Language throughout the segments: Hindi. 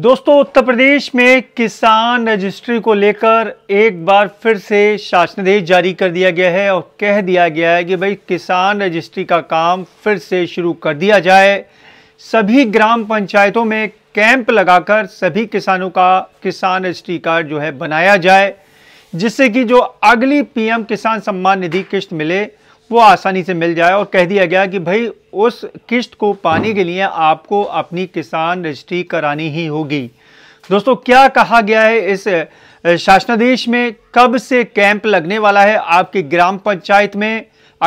दोस्तों उत्तर प्रदेश में किसान रजिस्ट्री को लेकर एक बार फिर से शासनादेश जारी कर दिया गया है और कह दिया गया है कि भाई किसान रजिस्ट्री का काम फिर से शुरू कर दिया जाए सभी ग्राम पंचायतों में कैंप लगाकर सभी किसानों का किसान रजिस्ट्री कार्ड जो है बनाया जाए जिससे कि जो अगली पीएम किसान सम्मान निधि किश्त मिले वो आसानी से मिल जाए और कह दिया गया कि भाई उस किश्त को पाने के लिए आपको अपनी किसान रजिस्ट्री करानी ही होगी दोस्तों क्या कहा गया है इस शासनादेश में कब से कैंप लगने वाला है आपके ग्राम पंचायत में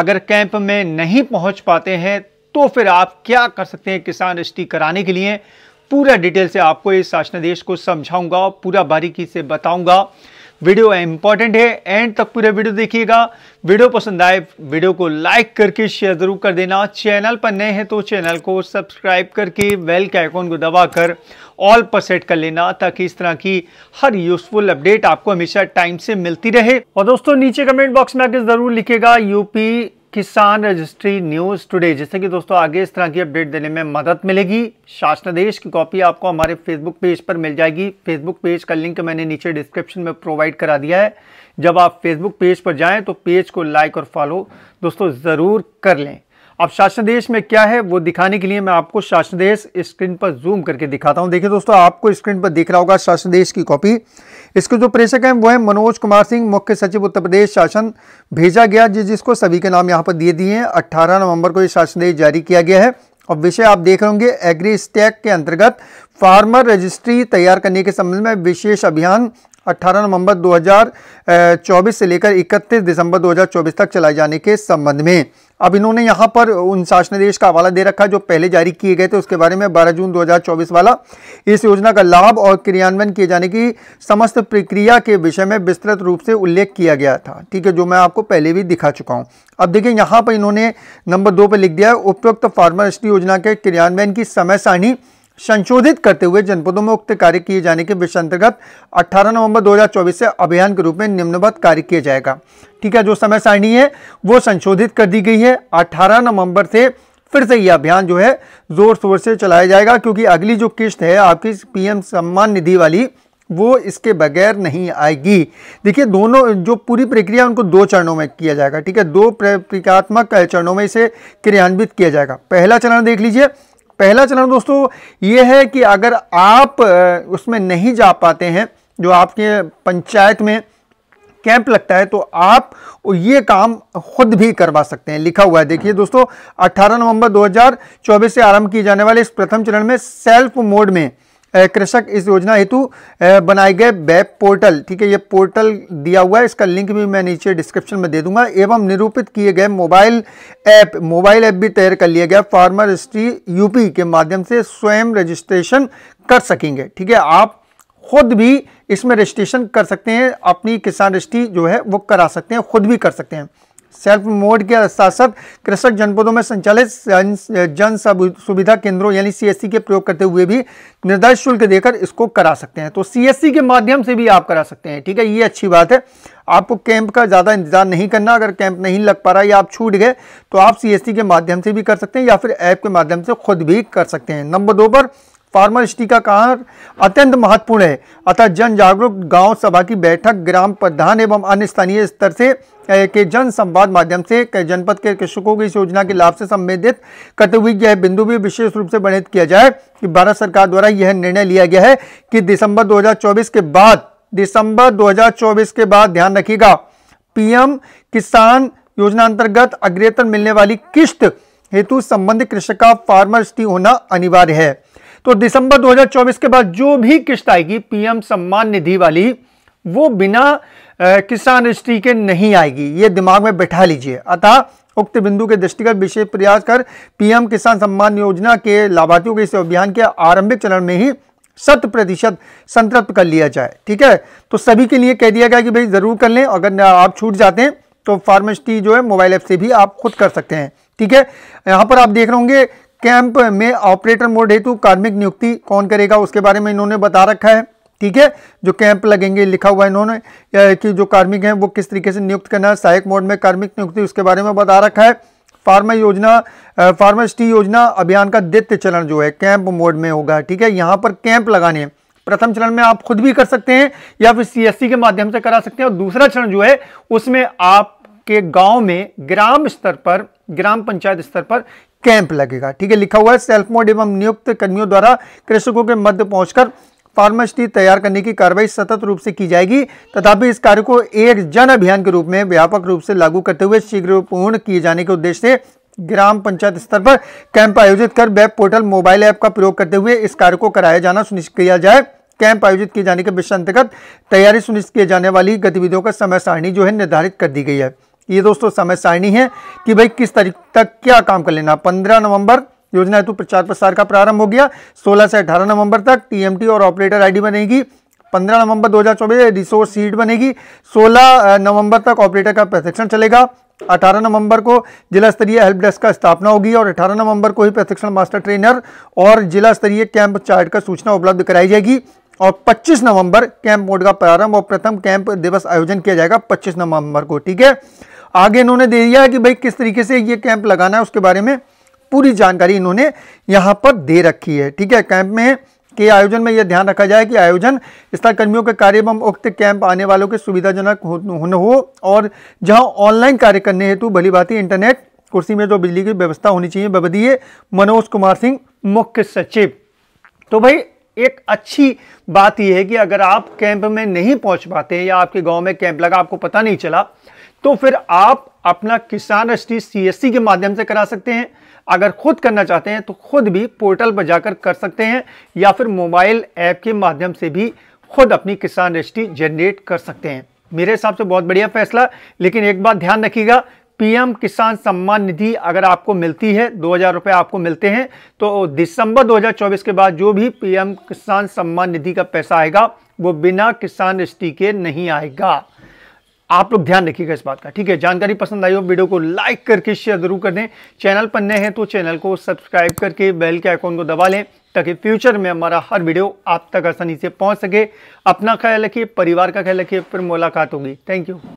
अगर कैंप में नहीं पहुंच पाते हैं तो फिर आप क्या कर सकते हैं किसान रजिस्ट्री कराने के लिए पूरा डिटेल से आपको इस शासनादेश को समझाऊंगा पूरा बारीकी से बताऊंगा वीडियो इंपॉर्टेंट है एंड तक पूरा वीडियो देखिएगा वीडियो पसंद आए वीडियो को लाइक करके शेयर जरूर कर देना चैनल पर नए हैं तो चैनल को सब्सक्राइब करके वेल के आइकॉन को दबाकर ऑल पर सेट कर लेना ताकि इस तरह की हर यूजफुल अपडेट आपको हमेशा टाइम से मिलती रहे और दोस्तों नीचे कमेंट बॉक्स में आकर जरूर लिखेगा यूपी किसान रजिस्ट्री न्यूज़ टुडे जिससे कि दोस्तों आगे इस तरह की अपडेट देने में मदद मिलेगी शासनादेश की कॉपी आपको हमारे फेसबुक पेज पर मिल जाएगी फेसबुक पेज का लिंक मैंने नीचे डिस्क्रिप्शन में प्रोवाइड करा दिया है जब आप फेसबुक पेज पर जाएं तो पेज को लाइक और फॉलो दोस्तों ज़रूर कर लें अब शासनादेश में क्या है वो दिखाने के लिए मैं आपको शासनादेश स्क्रीन पर जूम करके दिखाता हूं देखिए दोस्तों आपको स्क्रीन पर दिख रहा होगा शासनादेश की कॉपी इसके जो प्रेषक हैं वो है मनोज कुमार सिंह मुख्य सचिव उत्तर प्रदेश शासन भेजा गया जिस जिसको सभी के नाम यहाँ पर दिए दिए हैं अट्ठारह नवम्बर को ये शासनादेश जारी किया गया है और विषय आप देख रहे होंगे एग्री स्टैक के अंतर्गत फार्मर रजिस्ट्री तैयार करने के संबंध में विशेष अभियान 18 नवंबर 2024 से लेकर 31 दिसंबर 2024 तक चलाए जाने के संबंध में अब इन्होंने यहाँ पर उन शासनादेश का हवाला दे रखा जो पहले जारी किए गए थे उसके बारे में 12 जून 2024 वाला इस योजना का लाभ और क्रियान्वयन किए जाने की समस्त प्रक्रिया के विषय में विस्तृत रूप से उल्लेख किया गया था ठीक है जो मैं आपको पहले भी दिखा चुका हूँ अब देखिए यहाँ पर इन्होंने नंबर दो पर लिख दिया है उपयुक्त फार्मर योजना के क्रियान्वयन की समय सारणी संशोधित करते हुए जनपदों में उक्त कार्य किए जाने के विषय अंतर्गत 18 नवंबर 2024 से अभियान के रूप में निम्नबद्ध कार्य किया जाएगा ठीक है जो समय सारणी है वो संशोधित कर दी गई है 18 नवंबर से फिर से यह अभियान जो है जोर शोर से चलाया जाएगा क्योंकि अगली जो किश्त है आपकी पीएम सम्मान निधि वाली वो इसके बगैर नहीं आएगी देखिए दोनों जो पूरी प्रक्रिया उनको दो चरणों में किया जाएगा ठीक है दो प्रक्रियात्मक चरणों में इसे क्रियान्वित किया जाएगा पहला चरण देख लीजिए पहला चरण दोस्तों ये है कि अगर आप उसमें नहीं जा पाते हैं जो आपके पंचायत में कैंप लगता है तो आप ये काम खुद भी करवा सकते हैं लिखा हुआ है देखिए दोस्तों 18 नवंबर 2024 से आरंभ किए जाने वाले इस प्रथम चरण में सेल्फ मोड में कृषक इस योजना हेतु बनाए गए वेब पोर्टल ठीक है ये पोर्टल दिया हुआ है इसका लिंक भी मैं नीचे डिस्क्रिप्शन में दे दूंगा एवं निरूपित किए गए मोबाइल ऐप मोबाइल ऐप भी तैयार कर लिया गया फार्मर स्ट्री यूपी के माध्यम से स्वयं रजिस्ट्रेशन कर सकेंगे ठीक है आप खुद भी इसमें रजिस्ट्रेशन कर सकते हैं अपनी किसान रजिस्ट्री जो है वो करा सकते हैं खुद भी कर सकते हैं सेल्फ मोड के साथ साथ कृषक जनपदों में संचालित जन सुविधा केंद्रों यानी सीएससी के प्रयोग करते हुए भी निर्धारित शुल्क देकर इसको करा सकते हैं तो सीएससी के माध्यम से भी आप करा सकते हैं ठीक है ये अच्छी बात है आपको कैंप का ज़्यादा इंतजार नहीं करना अगर कैंप नहीं लग पा रहा या आप छूट गए तो आप सी के माध्यम से भी कर सकते हैं या फिर ऐप के माध्यम से खुद भी कर सकते हैं नंबर दो पर फार्मर स्टी का कार अत्यंत महत्वपूर्ण है अतः जन जागरूक गांव सभा की बैठक ग्राम प्रधान एवं अन्य स्थानीय स्तर से के जन संवाद माध्यम से जनपद के कृषकों को इस योजना के लाभ से संबंधित करते हुए यह बिंदु भी विशेष रूप से वर्णित किया जाए कि भारत सरकार द्वारा यह निर्णय लिया गया है कि दिसंबर 2024 के बाद दिसंबर 2024 के बाद ध्यान रखिएगा पीएम किसान योजना अंतर्गत अग्रेतर मिलने वाली किस्त हेतु संबंधित कृषक का फार्मर स्टी होना अनिवार्य है तो दिसंबर 2024 के बाद जो भी किस्त आएगी पीएम सम्मान निधि वाली वो बिना किसान स्त्री के नहीं आएगी ये दिमाग में बैठा लीजिए अतः उक्त बिंदु के दृष्टिगत विशेष प्रयास कर पीएम किसान सम्मान योजना के लाभार्थियों के इस अभियान के आरंभिक चरण में ही शत प्रतिशत संतृप्त कर लिया जाए ठीक है तो सभी के लिए कह दिया गया कि भाई ज़रूर कर लें अगर आप छूट जाते हैं तो फार्मेस्टी जो है मोबाइल ऐप से भी आप खुद कर सकते हैं ठीक है यहाँ पर आप देख रहे होंगे कैंप में ऑपरेटर मोड हेतु कार्मिक नियुक्ति कौन करेगा उसके बारे में इन्होंने बता रखा है ठीक है जो कैंप लगेंगे लिखा हुआ है इन्होंने कि जो कार्मिक हैं वो किस तरीके से नियुक्त करना है सहायक मोड में कार्मिक नियुक्ति उसके बारे में बता रखा है फार्मा योजना फार्मासिटी योजना अभियान का द्वितीय चरण जो है कैंप मोड में होगा ठीक है यहाँ पर कैंप लगाने हैं प्रथम चरण में आप खुद भी कर सकते हैं या फिर सी के माध्यम से करा सकते हैं और दूसरा चरण जो है उसमें आपके गांव में ग्राम स्तर पर ग्राम पंचायत स्तर पर कैंप लगेगा ठीक है लिखा हुआ है सेल्फ मोड एवं नियुक्त कर्मियों द्वारा कृषकों के मध्य पहुंचकर फार्मासिटी तैयार करने की कार्रवाई सतत रूप से की जाएगी तथापि इस कार्य को एक जन अभियान के रूप में व्यापक रूप से लागू करते हुए शीघ्र पूर्ण किए जाने के उद्देश्य से ग्राम पंचायत स्तर पर कैंप आयोजित कर वेब पोर्टल मोबाइल ऐप का प्रयोग करते हुए इस कार्य को कराया जाना सुनिश्चित किया जाए कैंप आयोजित किए जाने के विषय अंतर्गत तैयारी सुनिश्चित किए जाने वाली गतिविधियों का समय सारणी जो है निर्धारित कर दी गई है ये दोस्तों समय सारणी है कि भाई किस तरीके तक क्या काम कर लेना पंद्रह नवंबर योजना हेतु प्रचार प्रसार का प्रारंभ हो गया 16 से 18 नवंबर तक टीएमटी और ऑपरेटर आईडी बनेगी 15 नवंबर 2024 रिसोर्स सीट बनेगी 16 नवंबर तक ऑपरेटर का प्रशिक्षण चलेगा 18 नवंबर को जिला स्तरीय हेल्प डेस्क का स्थापना होगी और 18 नवंबर को ही प्रशिक्षण मास्टर ट्रेनर और जिला स्तरीय कैंप चार्ट का सूचना उपलब्ध कराई जाएगी और 25 नवंबर कैंप मोड का प्रारंभ और प्रथम कैंप दिवस आयोजन किया जाएगा 25 नवंबर को ठीक है आगे इन्होंने दे दिया है कि भाई किस तरीके से ये कैंप लगाना है उसके बारे में पूरी जानकारी इन्होंने यहाँ पर दे रखी है ठीक है कैंप में के आयोजन में यह ध्यान रखा जाए कि आयोजन स्थल कर्मियों के कार्य एवं उक्त कैंप आने वालों के सुविधाजनक हो और जहां ऑनलाइन कार्य करने हेतु भली बात इंटरनेट कुर्सी में जो बिजली की व्यवस्था होनी चाहिए बबदीय मनोज कुमार सिंह मुख्य सचिव तो भाई एक अच्छी बात यह है कि अगर आप कैंप में नहीं पहुंच पाते या आपके गांव में कैंप लगा आपको पता नहीं चला तो फिर आप अपना किसान रजिस्ट्री सीएससी के माध्यम से करा सकते हैं अगर खुद करना चाहते हैं तो खुद भी पोर्टल पर जाकर कर सकते हैं या फिर मोबाइल ऐप के माध्यम से भी खुद अपनी किसान रजिस्ट्री जनरेट कर सकते हैं मेरे हिसाब से बहुत बढ़िया फैसला लेकिन एक बात ध्यान रखिएगा पीएम किसान सम्मान निधि अगर आपको मिलती है दो हज़ार रुपये आपको मिलते हैं तो दिसंबर 2024 के बाद जो भी पीएम किसान सम्मान निधि का पैसा आएगा वो बिना किसान रजिस्ट्री के नहीं आएगा आप लोग ध्यान रखिएगा इस बात का ठीक है जानकारी पसंद आई हो वीडियो को लाइक करके शेयर जरूर कर दें चैनल पर नए हैं तो चैनल को सब्सक्राइब करके बेल के आइकॉन को दबा लें ताकि फ्यूचर में हमारा हर वीडियो आप तक आसानी से पहुंच सके अपना ख्याल रखिए परिवार का ख्याल रखिए फिर मुलाकात होगी थैंक यू